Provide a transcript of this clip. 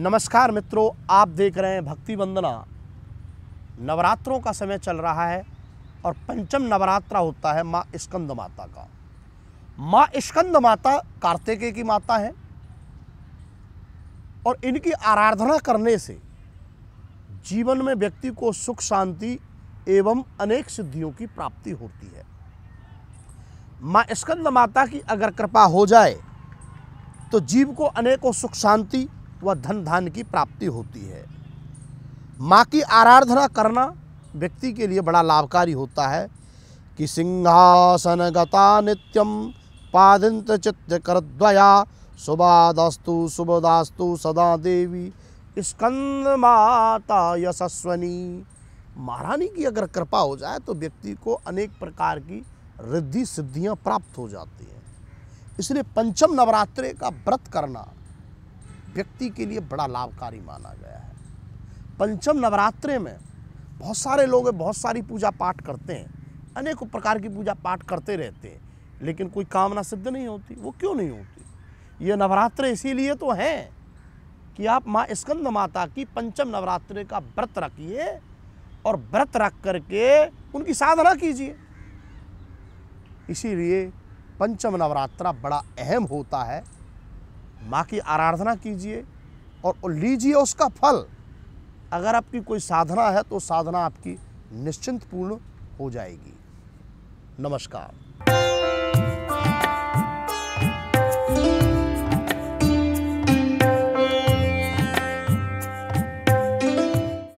नमस्कार मित्रों आप देख रहे हैं भक्ति वंदना नवरात्रों का समय चल रहा है और पंचम नवरात्रा होता है माँ स्कंद माता का माँ स्कंद माता कार्तिकेय की माता है और इनकी आराधना करने से जीवन में व्यक्ति को सुख शांति एवं अनेक सिद्धियों की प्राप्ति होती है माँ स्कंद माता की अगर कृपा हो जाए तो जीव को अनेकों सुख शांति व धन धान की प्राप्ति होती है माँ की आराधना करना व्यक्ति के लिए बड़ा लाभकारी होता है कि सिंहासन गता नित्यम पादिंत चित्त करद्वया सुबादास्तु सुबदास्तु सदा देवी स्कंद माता यशस्वनी महारानी की अगर कृपा हो जाए तो व्यक्ति को अनेक प्रकार की रिद्धि सिद्धियां प्राप्त हो जाती हैं इसलिए पंचम नवरात्रे का व्रत करना व्यक्ति के लिए बड़ा लाभकारी माना गया है पंचम नवरात्रे में बहुत सारे लोग बहुत सारी पूजा पाठ करते हैं अनेकों प्रकार की पूजा पाठ करते रहते हैं लेकिन कोई कामना सिद्ध नहीं होती वो क्यों नहीं होती ये नवरात्र इसीलिए तो हैं कि आप माँ स्कंद माता की पंचम नवरात्रे का व्रत रखिए और व्रत रख करके उनकी साधना कीजिए इसीलिए पंचम नवरात्रा बड़ा अहम होता है माँ की आराधना कीजिए और लीजिए उसका फल अगर आपकी कोई साधना है तो साधना आपकी निश्चिंत पूर्ण हो जाएगी नमस्कार